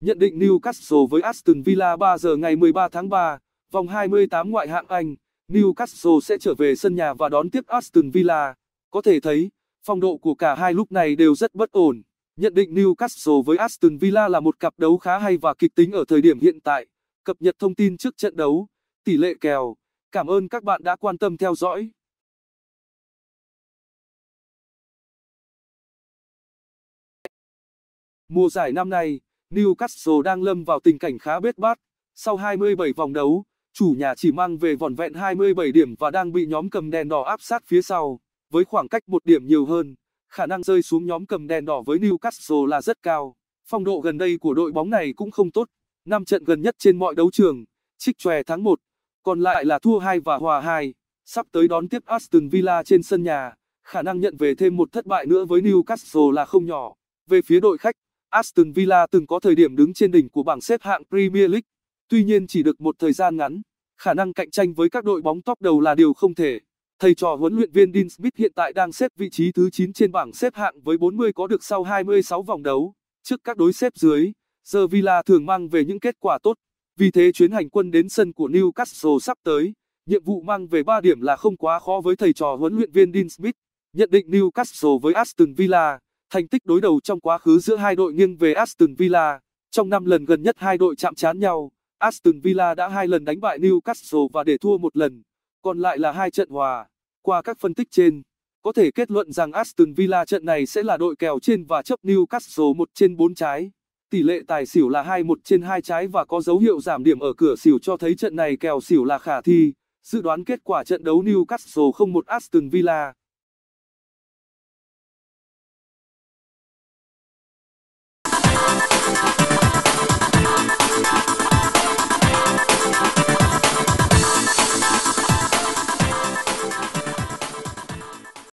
Nhận định Newcastle với Aston Villa 3 giờ ngày 13 tháng 3, vòng 28 ngoại hạng Anh, Newcastle sẽ trở về sân nhà và đón tiếp Aston Villa. Có thể thấy, phong độ của cả hai lúc này đều rất bất ổn. Nhận định Newcastle với Aston Villa là một cặp đấu khá hay và kịch tính ở thời điểm hiện tại. Cập nhật thông tin trước trận đấu, tỷ lệ kèo. Cảm ơn các bạn đã quan tâm theo dõi. Mùa giải năm nay Newcastle đang lâm vào tình cảnh khá bết bát. Sau 27 vòng đấu, chủ nhà chỉ mang về vỏn vẹn 27 điểm và đang bị nhóm cầm đèn đỏ áp sát phía sau. Với khoảng cách một điểm nhiều hơn, khả năng rơi xuống nhóm cầm đèn đỏ với Newcastle là rất cao. Phong độ gần đây của đội bóng này cũng không tốt. 5 trận gần nhất trên mọi đấu trường, trích chòe thắng 1, còn lại là thua 2 và hòa 2. Sắp tới đón tiếp Aston Villa trên sân nhà, khả năng nhận về thêm một thất bại nữa với Newcastle là không nhỏ. Về phía đội khách, Aston Villa từng có thời điểm đứng trên đỉnh của bảng xếp hạng Premier League, tuy nhiên chỉ được một thời gian ngắn, khả năng cạnh tranh với các đội bóng top đầu là điều không thể. Thầy trò huấn luyện viên Dean Smith hiện tại đang xếp vị trí thứ 9 trên bảng xếp hạng với 40 có được sau 26 vòng đấu. Trước các đối xếp dưới, giờ Villa thường mang về những kết quả tốt. Vì thế chuyến hành quân đến sân của Newcastle sắp tới, nhiệm vụ mang về 3 điểm là không quá khó với thầy trò huấn luyện viên Dean Smith. Nhận định Newcastle với Aston Villa Thành tích đối đầu trong quá khứ giữa hai đội nghiêng về Aston Villa, trong năm lần gần nhất hai đội chạm trán nhau, Aston Villa đã hai lần đánh bại Newcastle và để thua một lần, còn lại là hai trận hòa. Qua các phân tích trên, có thể kết luận rằng Aston Villa trận này sẽ là đội kèo trên và chấp Newcastle 1 trên 4 trái. Tỷ lệ tài xỉu là 2-1 trên 2 trái và có dấu hiệu giảm điểm ở cửa xỉu cho thấy trận này kèo xỉu là khả thi. Dự đoán kết quả trận đấu Newcastle 0-1 Aston Villa.